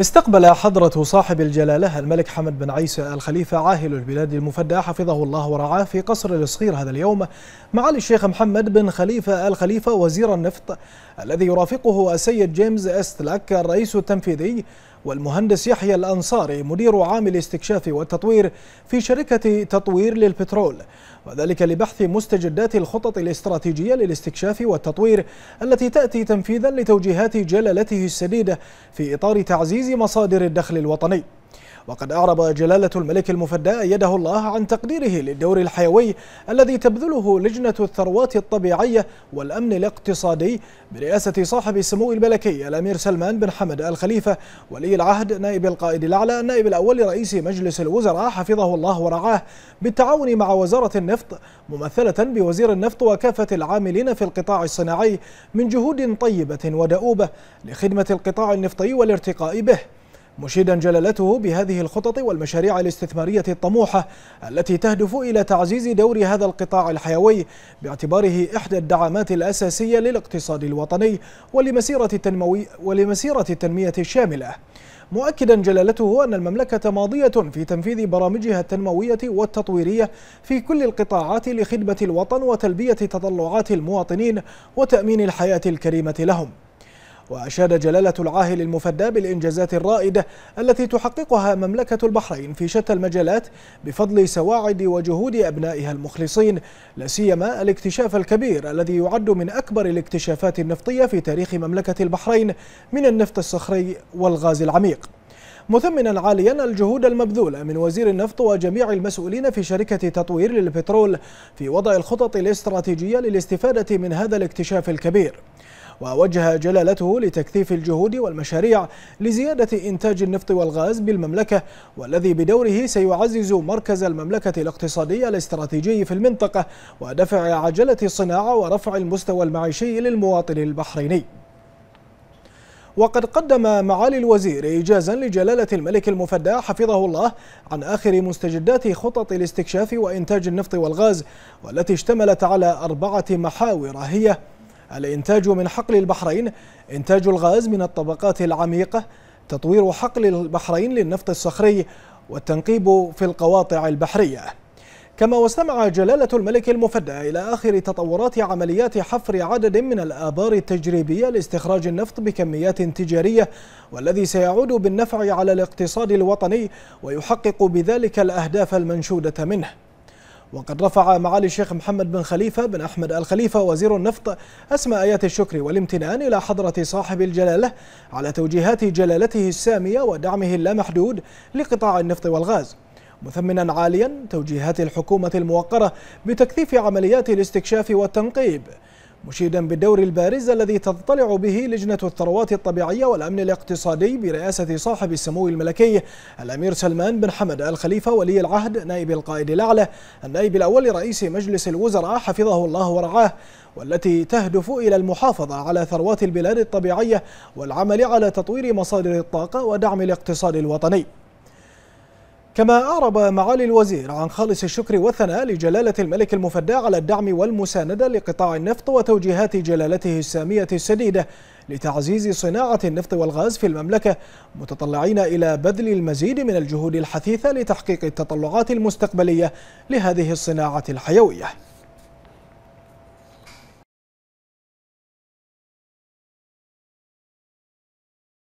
استقبل حضرة صاحب الجلالة الملك حمد بن عيسى الخليفة عاهل البلاد المفدى حفظه الله ورعاه في قصر الصغير هذا اليوم معالي الشيخ محمد بن خليفة الخليفة وزير النفط الذي يرافقه السيد جيمس استلاك الرئيس التنفيذي والمهندس يحيى الأنصاري مدير عام الاستكشاف والتطوير في شركة تطوير للبترول وذلك لبحث مستجدات الخطط الاستراتيجية للاستكشاف والتطوير التي تأتي تنفيذا لتوجيهات جلالته السديدة في إطار تعزيز مصادر الدخل الوطني وقد أعرب جلالة الملك المفدى يده الله عن تقديره للدور الحيوي الذي تبذله لجنة الثروات الطبيعية والأمن الاقتصادي برئاسة صاحب السمو الملكي الأمير سلمان بن حمد الخليفة ولي العهد نائب القائد الأعلى النائب الأول لرئيس مجلس الوزراء حفظه الله ورعاه بالتعاون مع وزارة النفط ممثلة بوزير النفط وكافة العاملين في القطاع الصناعي من جهود طيبة ودؤوبة لخدمة القطاع النفطي والارتقاء به مشيدا جلالته بهذه الخطط والمشاريع الاستثمارية الطموحة التي تهدف إلى تعزيز دور هذا القطاع الحيوي باعتباره إحدى الدعامات الأساسية للاقتصاد الوطني ولمسيرة, التنموي ولمسيرة التنمية الشاملة مؤكدا جلالته أن المملكة ماضية في تنفيذ برامجها التنموية والتطويرية في كل القطاعات لخدمة الوطن وتلبية تطلعات المواطنين وتأمين الحياة الكريمة لهم وأشاد جلالة العاهل المفدى بالإنجازات الرائدة التي تحققها مملكة البحرين في شتى المجالات بفضل سواعد وجهود أبنائها المخلصين لا سيما الاكتشاف الكبير الذي يعد من أكبر الاكتشافات النفطية في تاريخ مملكة البحرين من النفط الصخري والغاز العميق مثمنا عاليا الجهود المبذولة من وزير النفط وجميع المسؤولين في شركة تطوير للبترول في وضع الخطط الاستراتيجية للاستفادة من هذا الاكتشاف الكبير ووجه جلالته لتكثيف الجهود والمشاريع لزيادة إنتاج النفط والغاز بالمملكة والذي بدوره سيعزز مركز المملكة الاقتصادي الاستراتيجي في المنطقة ودفع عجلة الصناعة ورفع المستوى المعيشي للمواطن البحريني وقد قدم معالي الوزير إيجازا لجلالة الملك المفدى حفظه الله عن آخر مستجدات خطط الاستكشاف وإنتاج النفط والغاز والتي اشتملت على أربعة محاور هي الإنتاج من حقل البحرين إنتاج الغاز من الطبقات العميقة تطوير حقل البحرين للنفط الصخري والتنقيب في القواطع البحرية كما واستمع جلالة الملك المفدى إلى آخر تطورات عمليات حفر عدد من الآبار التجريبية لاستخراج النفط بكميات تجارية والذي سيعود بالنفع على الاقتصاد الوطني ويحقق بذلك الأهداف المنشودة منه وقد رفع معالي الشيخ محمد بن خليفة بن أحمد الخليفة وزير النفط أسمى آيات الشكر والامتنان إلى حضرة صاحب الجلالة على توجيهات جلالته السامية ودعمه اللامحدود لقطاع النفط والغاز مثمنا عاليا توجيهات الحكومة الموقرة بتكثيف عمليات الاستكشاف والتنقيب مشيدا بالدور البارز الذي تضطلع به لجنة الثروات الطبيعية والأمن الاقتصادي برئاسة صاحب السمو الملكي الأمير سلمان بن حمد الخليفة ولي العهد نائب القائد الأعلى النائب الأول رئيس مجلس الوزراء حفظه الله ورعاه والتي تهدف إلى المحافظة على ثروات البلاد الطبيعية والعمل على تطوير مصادر الطاقة ودعم الاقتصاد الوطني كما أعرب معالي الوزير عن خالص الشكر والثناء لجلالة الملك المفدى على الدعم والمساندة لقطاع النفط وتوجيهات جلالته السامية السديدة لتعزيز صناعة النفط والغاز في المملكة متطلعين إلى بذل المزيد من الجهود الحثيثة لتحقيق التطلعات المستقبلية لهذه الصناعة الحيوية